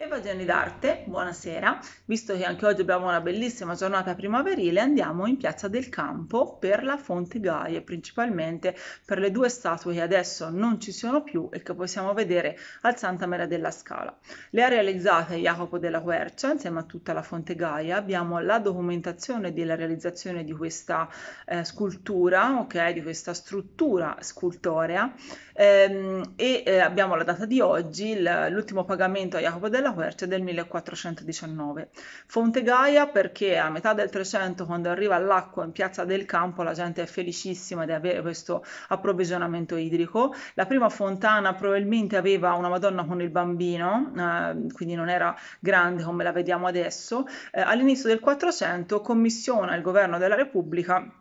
Evasioni d'arte, buonasera. Visto che anche oggi abbiamo una bellissima giornata primaverile, andiamo in Piazza del Campo per la Fonte Gaia, principalmente per le due statue che adesso non ci sono più e che possiamo vedere al Santa Maria della Scala. Le ha realizzate Jacopo della Quercia insieme a tutta la Fonte Gaia. Abbiamo la documentazione della realizzazione di questa eh, scultura, okay, di questa struttura scultorea ehm, e eh, abbiamo la data di oggi, l'ultimo pagamento a Jacopo della Delaware del 1419. Fonte Gaia perché a metà del 300 quando arriva l'acqua in piazza del campo la gente è felicissima di avere questo approvvigionamento idrico. La prima fontana probabilmente aveva una Madonna con il bambino, eh, quindi non era grande come la vediamo adesso. Eh, all'inizio del 400 commissiona il governo della Repubblica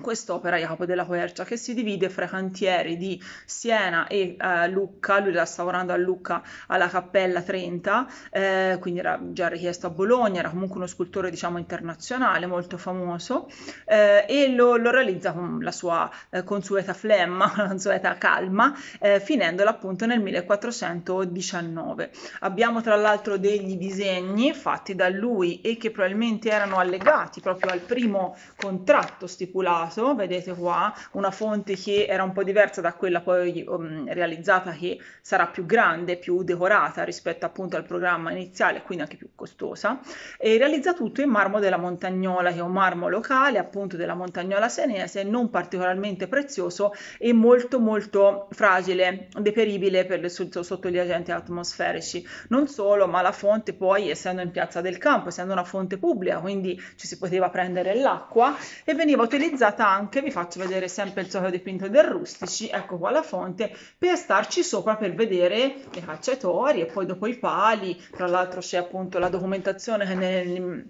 quest'opera Jacopo della Quercia che si divide fra i cantieri di Siena e eh, Lucca, lui la sta lavorando a Lucca alla Cappella 30, eh, quindi era già richiesto a Bologna, era comunque uno scultore diciamo internazionale molto famoso eh, e lo, lo, realizza con la sua eh, consueta flemma, la consueta calma, eh, finendola appunto nel 1419. Abbiamo tra l'altro degli disegni fatti da lui e che probabilmente erano allegati proprio al primo contratto stipulato caso, vedete qua, una fonte che era un po' diversa da quella poi um, realizzata che sarà più grande, più decorata rispetto appunto al programma iniziale, quindi anche più costosa, e realizza tutto in marmo della Montagnola, che è un marmo locale appunto della Montagnola senese, non particolarmente prezioso e molto molto fragile, deperibile per le, sotto gli agenti atmosferici. Non solo, ma la fonte poi, essendo in piazza del campo, essendo una fonte pubblica, quindi ci si poteva prendere l'acqua e veniva utilizzata andata anche, vi faccio vedere sempre il solito dipinto del Rustici, ecco qua la fonte, per starci sopra per vedere le cacciatori e poi dopo i pali, tra l'altro c'è appunto la documentazione nel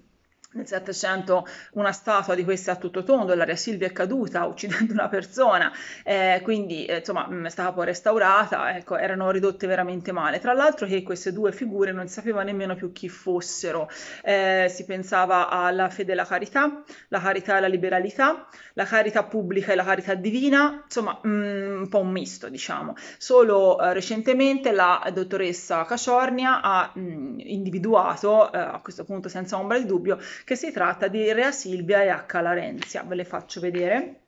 nel Settecento una statua di questa a tutto tondo, l'aria Silvia è caduta uccidendo una persona, eh, quindi eh, insomma mm, è stata poi restaurata, ecco, erano ridotte veramente male. Tra l'altro che queste due figure non sapeva nemmeno più chi fossero, eh, si pensava alla fede e alla carità, la carità e la liberalità, la carità pubblica e la carità divina, insomma mh, mm, un po' un misto diciamo. Solo eh, recentemente la dottoressa Caciornia ha mh, mm, individuato, eh, a questo punto senza ombra di dubbio, che si tratta di Rea Silvia e H. Larenzia. Ve le faccio vedere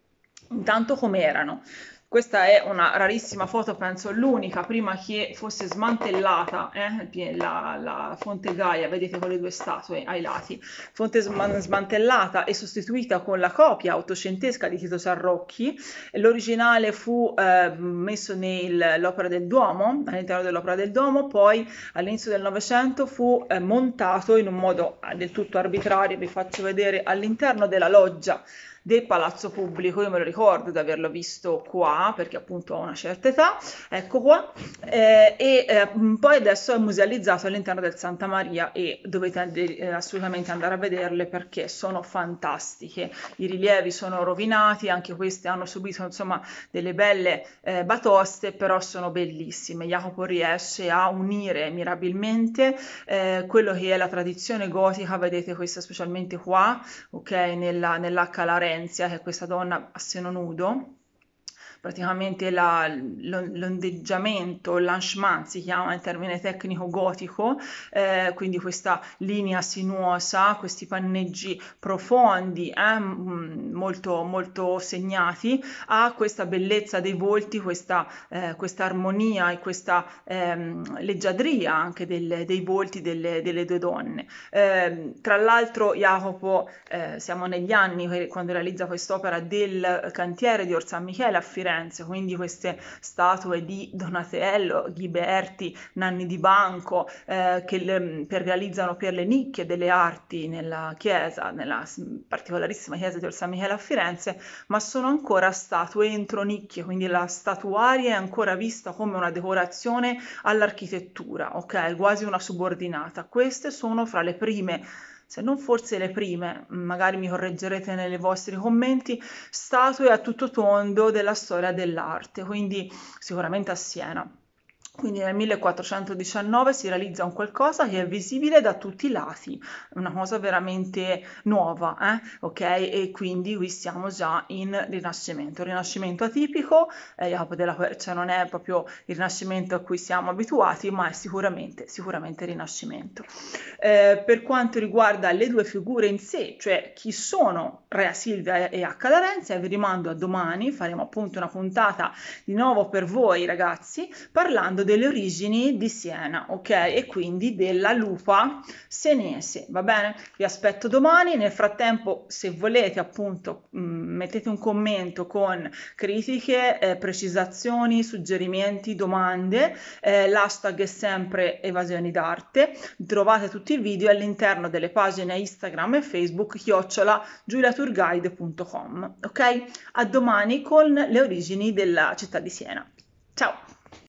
intanto come erano. Questa è una rarissima foto, penso l'unica, prima che fosse smantellata eh, la, la, fonte Gaia, vedete con le due statue ai lati, fonte sm- smantellata e sostituita con la copia ottocentesca di Tito Sarrocchi. L'originale fu eh, messo nell'opera del Duomo, all'interno dell'opera del Duomo, poi all'inizio del Novecento fu eh, montato in un modo eh, del tutto arbitrario, vi faccio vedere all'interno della loggia del palazzo pubblico. Io me lo ricordo di averlo visto qua, perché appunto ho una certa età, ecco qua. Eh, e eh, mm, poi adesso è musealizzato all'interno del Santa Maria e dovete eh, assolutamente andare a vederle perché sono fantastiche. I rilievi sono rovinati, anche queste hanno subito insomma delle belle eh, batoste, però sono bellissime. Jacopo riesce a unire mirabilmente eh, quello che è la tradizione gotica, vedete questa specialmente qua, ok, nella, nell'H Valencia, che è questa donna a seno nudo, praticamente la, l'ondeggiamento, l'anchement si chiama in termine tecnico gotico, eh, quindi questa linea sinuosa, questi panneggi profondi, eh, molto, molto segnati, ha questa bellezza dei volti, questa, eh, questa armonia e questa ehm, leggiadria anche del, dei volti delle, delle due donne. Ehm, tra l'altro Jacopo, eh, siamo negli anni quando realizza quest'opera del cantiere di Orsan Michele a Firenze, Firenze, quindi queste statue di Donatello, Ghiberti, Nanni di Banco, eh, che le, mm, per, realizzano per le nicchie delle arti nella chiesa, nella particolarissima chiesa di Orsa Michele a Firenze, ma sono ancora statue entro nicchie, quindi la statuaria è ancora vista come una decorazione all'architettura, ok? Quasi una subordinata. Queste sono fra le prime se non forse le prime, mm, magari mi correggerete nei vostri commenti, statue a tutto tondo della storia dell'arte, quindi sicuramente a Siena. Quindi nel 1419 si realizza un qualcosa che è visibile da tutti i lati, una cosa veramente nuova, eh? ok? E quindi qui siamo già in Rinascimento, Rinascimento atipico, eh, Jacopo della Quercia cioè non è proprio il Rinascimento a cui siamo abituati, ma è sicuramente, sicuramente Rinascimento. Eh, per quanto riguarda le due figure in sé, cioè chi sono Rea Silvia e H. Larenzia, eh, vi rimando a domani, faremo appunto una puntata di nuovo per voi ragazzi, parlando delle origini di Siena, ok? E quindi della lupa senese, va bene? Vi aspetto domani, nel frattempo se volete appunto mm, mettete un commento con critiche, eh, precisazioni, suggerimenti, domande, eh, l'hashtag è sempre evasioni d'arte, trovate tutti i video all'interno delle pagine Instagram e Facebook chiocciola giuliaturguide.com, ok? A domani con le origini della città di Siena. Ciao!